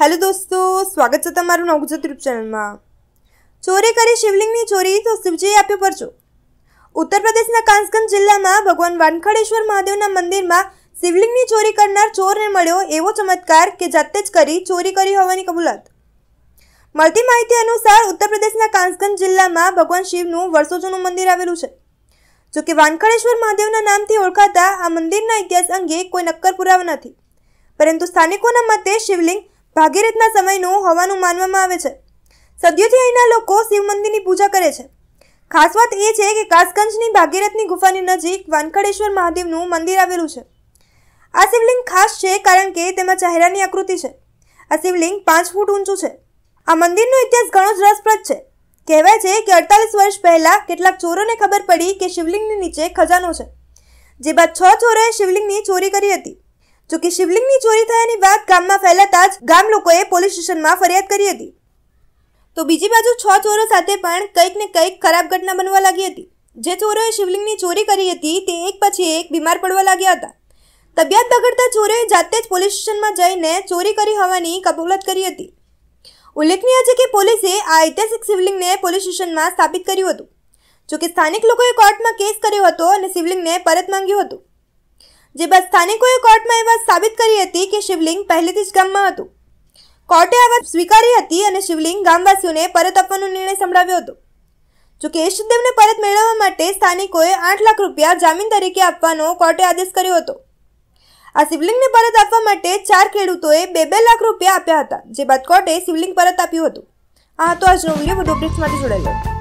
hello દોસ્તો સ્વાગત છે તમારું નવગુજત યુટ્યુબ ચેનલમાં ચોરે કરી શિવલિંગની ચોરી તો શિવજીએ આપ્યો પરચો ઉત્તર પ્રદેશના કાંસગંજ જિલ્લામાં ભગવાન વાનખડેશ્વર મહાદેવના મંદિરમાં શિવલિંગની ચોરી કરનાર ચોરને મળ્યો એવો ચમત્કાર કે જાતે જ કરી ચોરી કરી હોવાની કબૂલાત મળતી માહિતી અનુસાર ઉત્તર પ્રદેશના કાંસગંજ જિલ્લામાં ભગવાન શિવનું વર્ષો જૂનું મંદિર આવેલું છે જોકે વાનખડેશ્વર મહાદેવના નામથી ઓળખાતા આ મંદિરના ઇતિહાસ અંગે કોઈ નક્કર પુરાવા નથી પરંતુ સ્થાનિકોના મતે શિવલિંગ ભાગીરથના સમયનું હોવાનું માનવામાં આવે છે સદીઓથી અહીંના લોકો શિવ મંદિરની પૂજા કરે છે ખાસ વાત એ છે કે કાસગંજની ભાગીરથની ગુફાની નજીક વાનખડેશ્વર મહાદેવનું મંદિર આવેલું છે આ શિવલિંગ ખાસ છે કારણ કે તેમાં ચહેરાની આકૃતિ છે આ શિવલિંગ પાંચ ફૂટ ઊંચું છે આ મંદિરનો ઇતિહાસ ઘણો જ રસપ્રદ છે કહેવાય છે કે અડતાલીસ વર્ષ પહેલાં કેટલાક ચોરોને ખબર પડી કે શિવલિંગની નીચે ખજાનો છે જે બાદ છ ચોરોએ શિવલિંગની ચોરી કરી હતી જો કે શિવલિંગની ચોરી થયાની વાત ગામમાં ફેલાતા જ ગામ લોકોએ પોલીસ સ્ટેશનમાં ફરિયાદ કરી હતી તો બીજી બાજુ છ ચોરો સાથે પણ કંઈક ને કંઈક ખરાબ ઘટના બનવા લાગી હતી જે ચોરોએ શિવલિંગની ચોરી કરી હતી તે એક પછી એક બીમાર પડવા લાગ્યા હતા તબિયત બગડતા ચોરોએ જાતે જ પોલીસ સ્ટેશનમાં જઈને ચોરી કરી હોવાની કબૂલત કરી હતી ઉલ્લેખનીય છે કે પોલીસે આ ઐતિહાસિક શિવલિંગને પોલીસ સ્ટેશનમાં સ્થાપિત કર્યું હતું જોકે સ્થાનિક લોકોએ કોર્ટમાં કેસ કર્યો હતો અને શિવલિંગને પરત માંગ્યું હતું જે બાદ સ્થાનિકોએ કોર્ટમાં એ વાત સાબિત કરી હતી કે શિવલિંગ પહેલેથી જ ગામમાં હતું કોર્ટે આ વાત સ્વીકારી હતી અને શિવલિંગ ગામવાસીઓને પરત આપવાનો નિર્ણય સંભળાવ્યો હતો જો જોકે ઈષ્ટદેવને પરત મેળવવા માટે સ્થાનિકોએ આઠ લાખ રૂપિયા જામીન તરીકે આપવાનો કોર્ટે આદેશ કર્યો હતો આ શિવલિંગને પરત આપવા માટે ચાર ખેડૂતોએ બે બે લાખ રૂપિયા આપ્યા હતા જે બાદ કોર્ટે શિવલિંગ પરત આપ્યું હતું આ હતો આજનો વિડીયો વધુ અપડેટ્સ માટે જોડાયેલો